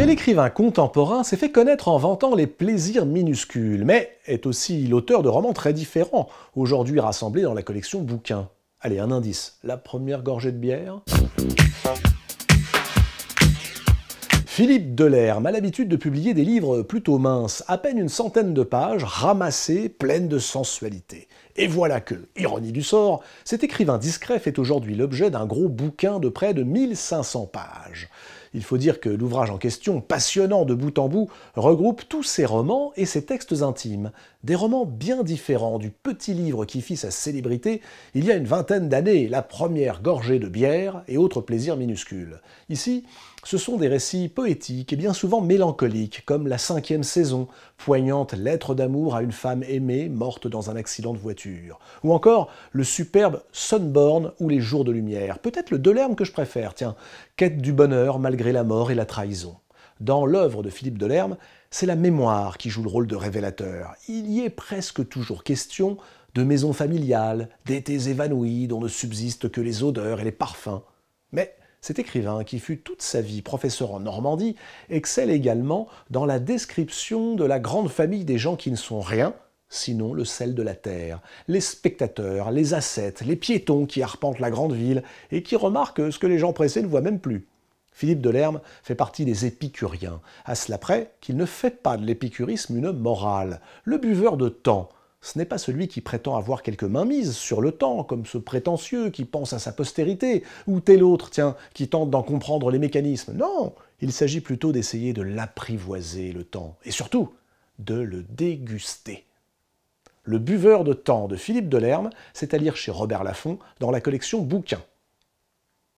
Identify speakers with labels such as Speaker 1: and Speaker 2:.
Speaker 1: Quel écrivain contemporain s'est fait connaître en vantant les plaisirs minuscules, mais est aussi l'auteur de romans très différents, aujourd'hui rassemblés dans la collection Bouquins Allez, un indice. La première gorgée de bière. Philippe Delerme a l'habitude de publier des livres plutôt minces, à peine une centaine de pages, ramassés, pleines de sensualité. Et voilà que, ironie du sort, cet écrivain discret fait aujourd'hui l'objet d'un gros bouquin de près de 1500 pages. Il faut dire que l'ouvrage en question, passionnant de bout en bout, regroupe tous ses romans et ses textes intimes. Des romans bien différents du petit livre qui fit sa célébrité il y a une vingtaine d'années, la première gorgée de bière et autres plaisirs minuscules. Ici, ce sont des récits poétiques et bien souvent mélancoliques, comme la cinquième saison, poignante lettre d'amour à une femme aimée morte dans un accident de voiture, ou encore le superbe Sunborn ou les jours de lumière, peut-être le Delerme que je préfère, tiens, quête du bonheur malgré la mort et la trahison. Dans l'œuvre de Philippe Lerme, c'est la mémoire qui joue le rôle de révélateur. Il y est presque toujours question de maisons familiales, d'étés évanouis dont ne subsistent que les odeurs et les parfums. Mais cet écrivain, qui fut toute sa vie professeur en Normandie, excelle également dans la description de la grande famille des gens qui ne sont rien, sinon le sel de la terre, les spectateurs, les ascètes, les piétons qui arpentent la grande ville et qui remarquent ce que les gens pressés ne voient même plus. Philippe de Lerme fait partie des épicuriens, à cela près qu'il ne fait pas de l'épicurisme une morale. Le buveur de temps, ce n'est pas celui qui prétend avoir quelque mises sur le temps, comme ce prétentieux qui pense à sa postérité, ou tel autre, tiens, qui tente d'en comprendre les mécanismes. Non, il s'agit plutôt d'essayer de l'apprivoiser, le temps, et surtout de le déguster. Le buveur de temps de Philippe de Lerme, c'est à lire chez Robert Laffont dans la collection Bouquins.